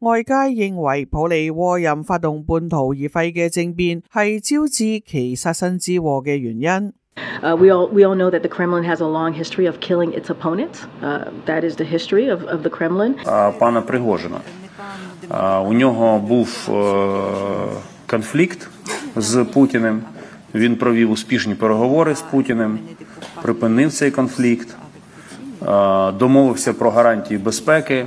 外界認為普利窩任發動半途而廢嘅政變係招致其殺身之禍嘅原因。Uh, we all we all know that the Kremlin has a long history of killing its opponents. Uh, that is the history of, of the Kremlin. Пана Пригожина. У нього був конфлікт з Путіним. Він провів успішні переговори з Путіним, припинив цей конфлікт, домовився про гарантії безпеки.